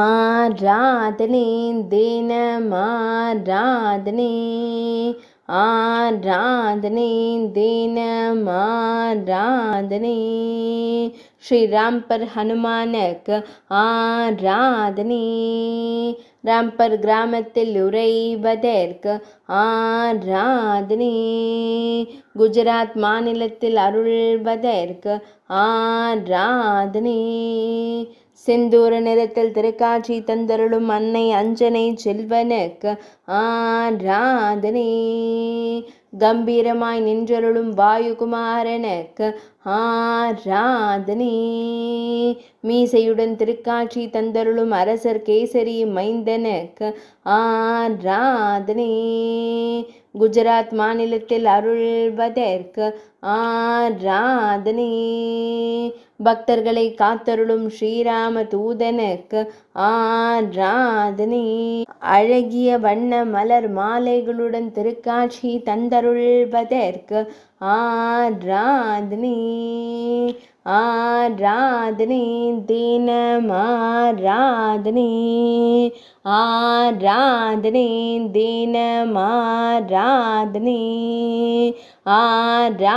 ஆ ராத் நீந்தின மாராண்ட நீ ஆ ராத் நீந்தின மாராண்ட நீ ஸ்ரீராம்ப்பர் அனுமன்க ஆ ராத் நீ ராம்ப்பர் கிராமத்தில் உறையிவதேர்க்க ஆ ராத் நீ গুজரத் மானிலத்தில் அருள்வதேர்க்க ஆ ராத் நீ செந்தூர நிறத்தில் திருக்காட்சி தந்தருளும் அன்னை அஞ்சனை செல்வனுக்கு ஆராதனே கம்பீரமாய் நின்றருளும் வாயுகுமாரனுக்கு ஆராதனே மீசையுடன் திருக்காட்சி தந்தருளும் அரசர் கேசரி மைந்தனுக்கு ஆராதனே குஜராத் மாநிலத்தில் அருள்வதற்கு ஆராதனே பக்தர்களை காத்தருளும் ஸ்ரீராம தூதனுக்கு ஆராதனை அழகிய வண்ண மலர் மாலைகளுடன் திருக்காட்சி தந்தருள்வதற்கு ஆராதனை ஆராதனை தினமாராதனை आ राधनी दीन मा राधनी आधनी